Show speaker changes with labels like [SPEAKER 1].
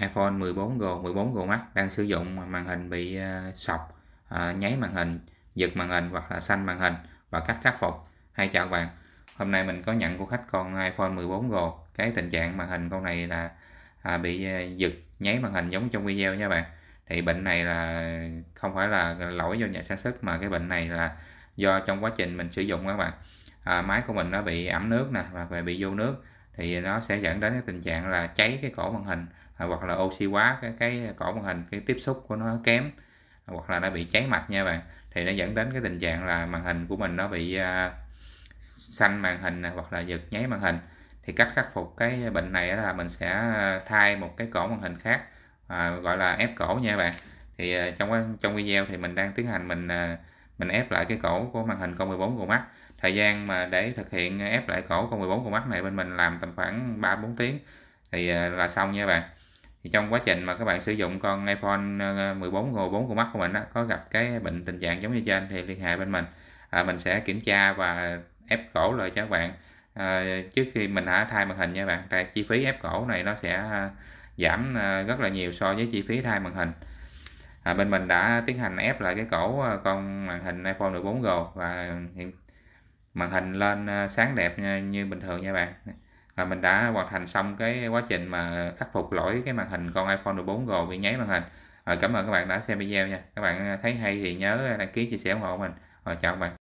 [SPEAKER 1] iPhone 14 Pro 14 Pro Max đang sử dụng màn hình bị ờ, sọc ờ, nháy màn hình giật màn hình hoặc là xanh màn hình và cách khắc phục hay chào bạn hôm nay mình có nhận của khách con iPhone 14 Pro cái tình trạng màn hình con này là à, bị ờ, giật nháy màn hình giống trong video nha bạn thì bệnh này là không phải là lỗi do nhà sản xuất mà cái bệnh này là do trong quá trình mình sử dụng các bạn à, máy của mình nó bị ẩm nước nè và bị vô nước thì nó sẽ dẫn đến cái tình trạng là cháy cái cổ màn hình à, hoặc là oxy hóa cái cái cổ màn hình cái tiếp xúc của nó kém hoặc là nó bị cháy mạch nha bạn thì nó dẫn đến cái tình trạng là màn hình của mình nó bị uh, xanh màn hình hoặc là giật nháy màn hình thì cách khắc phục cái bệnh này là mình sẽ à, thay một cái cổ màn hình khác à, gọi là ép cổ nha bạn thì trong trong video thì mình đang tiến hành mình mình ép lại cái cổ của màn hình con 14 con mắt thời gian mà để thực hiện ép lại cổ con 14 con mắt này bên mình làm tầm khoảng 3 4 tiếng thì à, là xong nha bạn thì trong quá trình mà các bạn sử dụng con iPhone 14 14 con mắt của mình đó, có gặp cái bệnh tình trạng giống như trên thì liên hệ bên mình à, mình sẽ kiểm tra và ép cổ lại cho các bạn à, trước khi mình đã thay màn hình nha bạn tại chi phí ép cổ này nó sẽ à, giảm à, rất là nhiều so với chi phí thay màn hình à, bên mình đã tiến hành ép lại cái cổ ờ, con màn hình iPhone 14 Pro và hiện màn hình lên ờ, sáng đẹp như, như bình thường nha bạn và mình đã hoàn thành xong cái quá trình mà khắc phục lỗi cái màn hình con iPhone 14 Pro bị nháy màn hình rồi cảm ơn các bạn đã xem video nha các bạn thấy hay thì nhớ đăng ký chia sẻ ủng hộ mình và chào các bạn